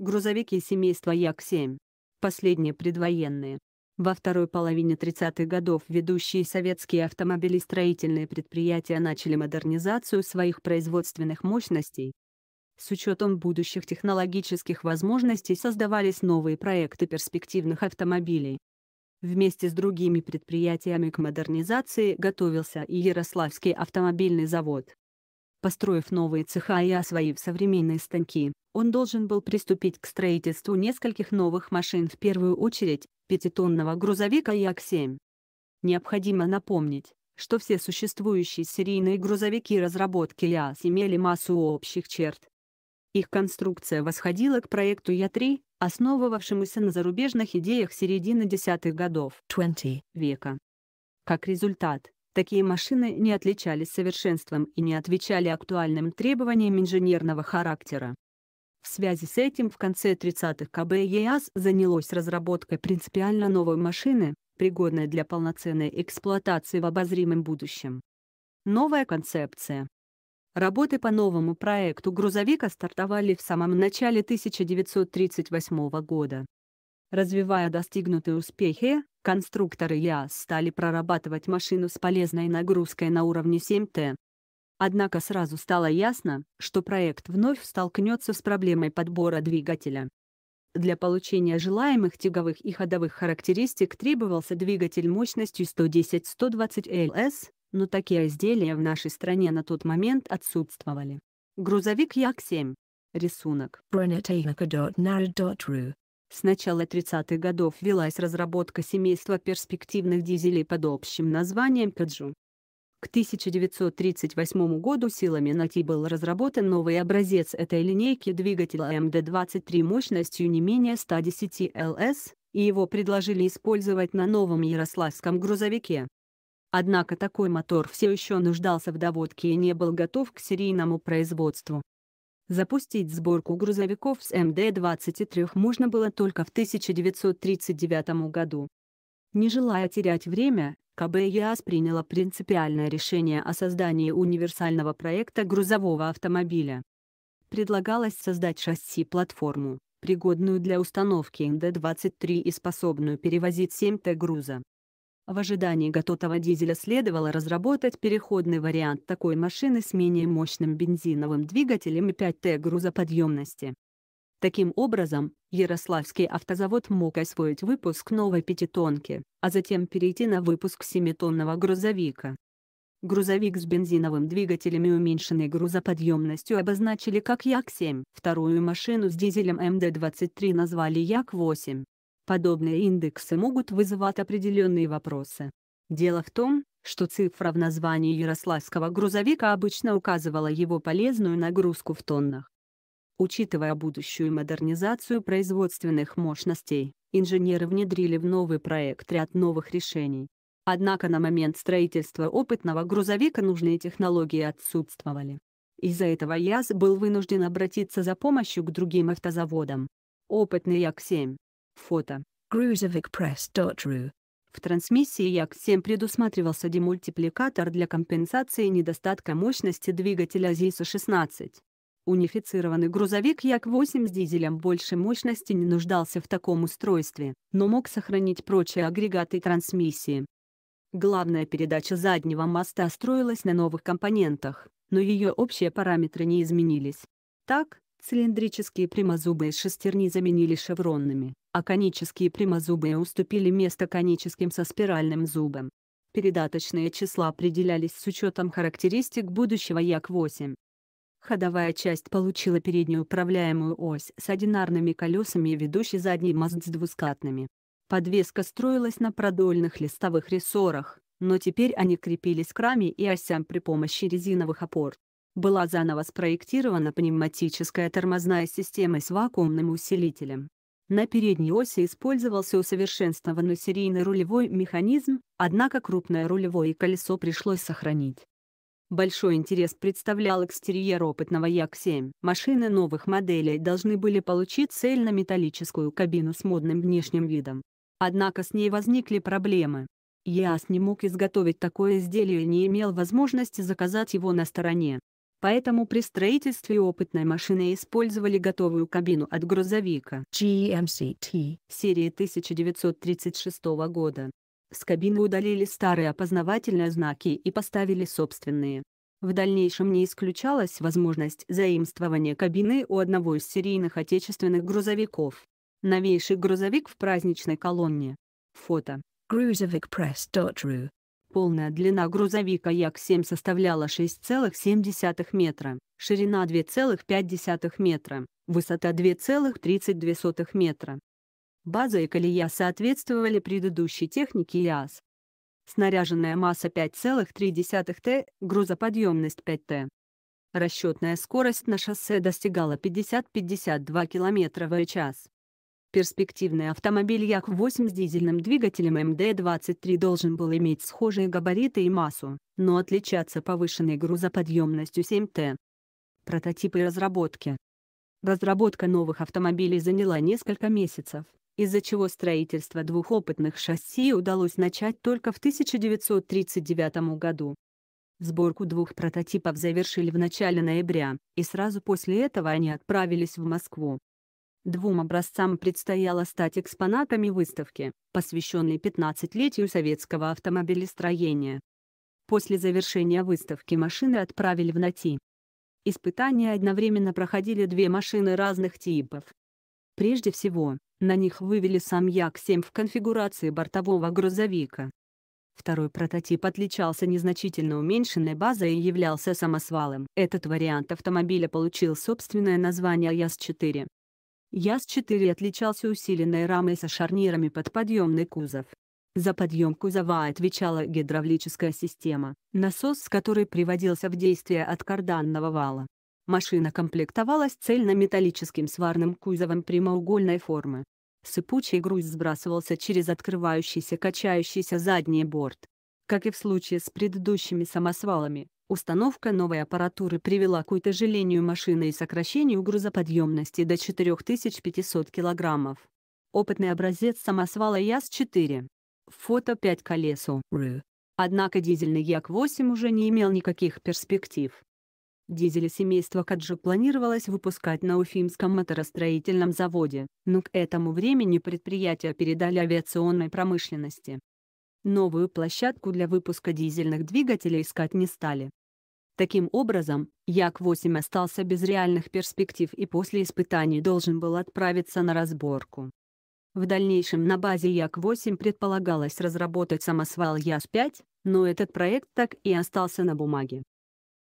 грузовики семейства Як-7, последние предвоенные. Во второй половине 30-х годов ведущие советские автомобилестроительные предприятия начали модернизацию своих производственных мощностей. С учетом будущих технологических возможностей создавались новые проекты перспективных автомобилей. Вместе с другими предприятиями к модернизации готовился и Ярославский автомобильный завод. Построив новые цеха и освоив современные станки, он должен был приступить к строительству нескольких новых машин в первую очередь, пятитонного грузовика Як-7. Необходимо напомнить, что все существующие серийные грузовики разработки ЛИАС имели массу общих черт. Их конструкция восходила к проекту Я-3, основывавшемуся на зарубежных идеях середины десятых годов 20 века. Как результат, Такие машины не отличались совершенством и не отвечали актуальным требованиям инженерного характера. В связи с этим в конце 30-х КБ ЕАС занялось разработкой принципиально новой машины, пригодной для полноценной эксплуатации в обозримом будущем. Новая концепция. Работы по новому проекту грузовика стартовали в самом начале 1938 года. Развивая достигнутые успехи, конструкторы ЯС а стали прорабатывать машину с полезной нагрузкой на уровне 7Т. Однако сразу стало ясно, что проект вновь столкнется с проблемой подбора двигателя. Для получения желаемых тяговых и ходовых характеристик требовался двигатель мощностью 110-120 ЛС, но такие изделия в нашей стране на тот момент отсутствовали. Грузовик Як-7. Рисунок. С начала 30-х годов велась разработка семейства перспективных дизелей под общим названием «Каджу». К 1938 году силами НАТИ был разработан новый образец этой линейки двигателя МД-23 мощностью не менее 110 ЛС, и его предложили использовать на новом ярославском грузовике. Однако такой мотор все еще нуждался в доводке и не был готов к серийному производству. Запустить сборку грузовиков с МД-23 можно было только в 1939 году. Не желая терять время, КБЕАС приняло принципиальное решение о создании универсального проекта грузового автомобиля. Предлагалось создать шасси-платформу, пригодную для установки МД-23 и способную перевозить 7Т груза. В ожидании готового дизеля следовало разработать переходный вариант такой машины с менее мощным бензиновым двигателем и 5Т грузоподъемности. Таким образом, Ярославский автозавод мог освоить выпуск новой пятитонки, а затем перейти на выпуск семитонного грузовика. Грузовик с бензиновым двигателем и уменьшенной грузоподъемностью обозначили как Як-7, вторую машину с дизелем МД-23 назвали Як-8, Подобные индексы могут вызывать определенные вопросы. Дело в том, что цифра в названии ярославского грузовика обычно указывала его полезную нагрузку в тоннах. Учитывая будущую модернизацию производственных мощностей, инженеры внедрили в новый проект ряд новых решений. Однако на момент строительства опытного грузовика нужные технологии отсутствовали. Из-за этого ЯЗ был вынужден обратиться за помощью к другим автозаводам. Опытный Як-7, Фото. cruisovicpress.ru В трансмиссии Як-7 предусматривался демультипликатор для компенсации недостатка мощности двигателя ЗИСу-16. Унифицированный грузовик Як-8 с дизелем большей мощности не нуждался в таком устройстве, но мог сохранить прочие агрегаты трансмиссии. Главная передача заднего моста строилась на новых компонентах, но ее общие параметры не изменились. Так, Цилиндрические прямозубые шестерни заменили шевронными, а конические прямозубые уступили место коническим со спиральным зубом. Передаточные числа определялись с учетом характеристик будущего Як-8. Ходовая часть получила переднюю управляемую ось с одинарными колесами и ведущий задний мост с двускатными. Подвеска строилась на продольных листовых рессорах, но теперь они крепились к раме и осям при помощи резиновых опор была заново спроектирована пневматическая тормозная система с вакуумным усилителем. На передней оси использовался усовершенствованный серийный рулевой механизм, однако крупное рулевое колесо пришлось сохранить. Большой интерес представлял экстерьер опытного Як-7. Машины новых моделей должны были получить цельнометаллическую кабину с модным внешним видом. Однако с ней возникли проблемы. Яс не мог изготовить такое изделие и не имел возможности заказать его на стороне. Поэтому при строительстве опытной машины использовали готовую кабину от грузовика GMC T серии 1936 года. С кабины удалили старые опознавательные знаки и поставили собственные. В дальнейшем не исключалась возможность заимствования кабины у одного из серийных отечественных грузовиков. Новейший грузовик в праздничной колонне. Фото. Грузовикpress.ru Полная длина грузовика Як-7 составляла 6,7 метра, ширина 2,5 метра, высота 2,32 метра. База и колея соответствовали предыдущей технике ИАС. Снаряженная масса 5,3 Т, грузоподъемность 5 Т. Расчетная скорость на шоссе достигала 50-52 км в час. Перспективный автомобиль Як-8 с дизельным двигателем МД-23 должен был иметь схожие габариты и массу, но отличаться повышенной грузоподъемностью 7Т. Прототипы разработки Разработка новых автомобилей заняла несколько месяцев, из-за чего строительство двух опытных шасси удалось начать только в 1939 году. Сборку двух прототипов завершили в начале ноября, и сразу после этого они отправились в Москву. Двум образцам предстояло стать экспонатами выставки, посвященной 15-летию советского автомобилестроения. После завершения выставки машины отправили в НАТИ. Испытания одновременно проходили две машины разных типов. Прежде всего, на них вывели сам Як-7 в конфигурации бортового грузовика. Второй прототип отличался незначительно уменьшенной базой и являлся самосвалом. Этот вариант автомобиля получил собственное название ЯС-4. ЯС-4 отличался усиленной рамой со шарнирами под подъемный кузов. За подъем кузова отвечала гидравлическая система, насос который приводился в действие от карданного вала. Машина комплектовалась цельнометаллическим сварным кузовом прямоугольной формы. Сыпучий груз сбрасывался через открывающийся качающийся задний борт. Как и в случае с предыдущими самосвалами, Установка новой аппаратуры привела к утяжелению машины и сокращению грузоподъемности до 4500 кг. Опытный образец самосвала ЯС-4. Фото 5 колесу. Однако дизельный Як-8 уже не имел никаких перспектив. Дизели семейства Каджи планировалось выпускать на Уфимском моторостроительном заводе, но к этому времени предприятия передали авиационной промышленности. Новую площадку для выпуска дизельных двигателей искать не стали. Таким образом, Як-8 остался без реальных перспектив и после испытаний должен был отправиться на разборку. В дальнейшем на базе Як-8 предполагалось разработать самосвал Яс-5, но этот проект так и остался на бумаге.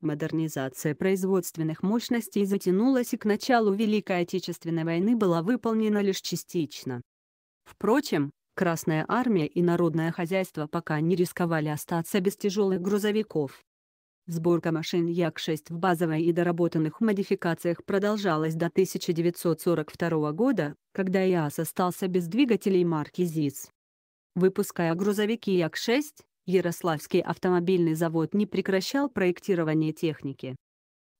Модернизация производственных мощностей затянулась и к началу Великой Отечественной войны была выполнена лишь частично. Впрочем, Красная армия и народное хозяйство пока не рисковали остаться без тяжелых грузовиков. Сборка машин Як-6 в базовой и доработанных модификациях продолжалась до 1942 года, когда ИАС остался без двигателей марки ЗИС. Выпуская грузовики Як-6, Ярославский автомобильный завод не прекращал проектирование техники.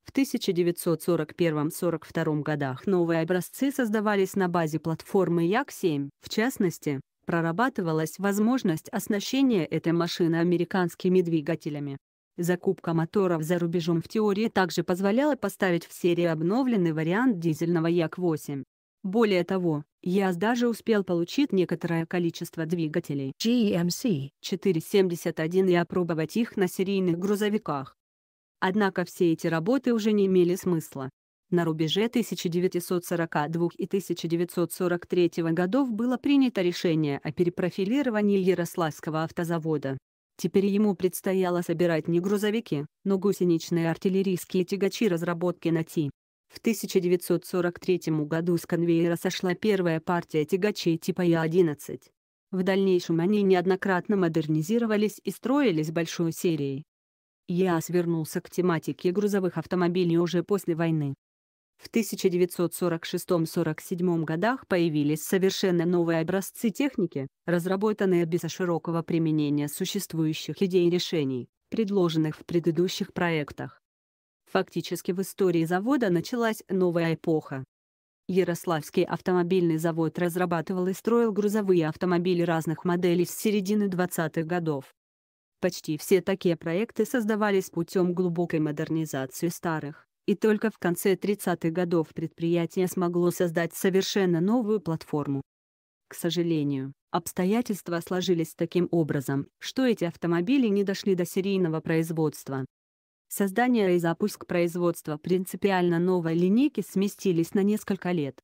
В 1941-42 годах новые образцы создавались на базе платформы Як-7, в частности, прорабатывалась возможность оснащения этой машины американскими двигателями. Закупка моторов за рубежом в теории также позволяла поставить в серию обновленный вариант дизельного Як-8. Более того, ЯЗ даже успел получить некоторое количество двигателей GMC e 471 и опробовать их на серийных грузовиках. Однако все эти работы уже не имели смысла. На рубеже 1942 и 1943 годов было принято решение о перепрофилировании Ярославского автозавода. Теперь ему предстояло собирать не грузовики, но гусеничные артиллерийские тягачи разработки НАТИ. В 1943 году с конвейера сошла первая партия тягачей типа Я-11. В дальнейшем они неоднократно модернизировались и строились большой серией. Я свернулся к тематике грузовых автомобилей уже после войны. В 1946-47 годах появились совершенно новые образцы техники, разработанные без широкого применения существующих идей и решений, предложенных в предыдущих проектах. Фактически в истории завода началась новая эпоха. Ярославский автомобильный завод разрабатывал и строил грузовые автомобили разных моделей с середины 20-х годов. Почти все такие проекты создавались путем глубокой модернизации старых. И только в конце 30-х годов предприятие смогло создать совершенно новую платформу. К сожалению, обстоятельства сложились таким образом, что эти автомобили не дошли до серийного производства. Создание и запуск производства принципиально новой линейки сместились на несколько лет.